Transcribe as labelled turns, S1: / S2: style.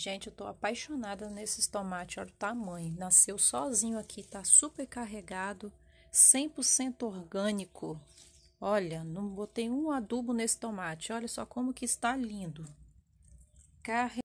S1: Gente, eu tô apaixonada nesses tomates, olha o tamanho. Nasceu sozinho aqui, tá super carregado, 100% orgânico. Olha, não botei um adubo nesse tomate, olha só como que está lindo. Carre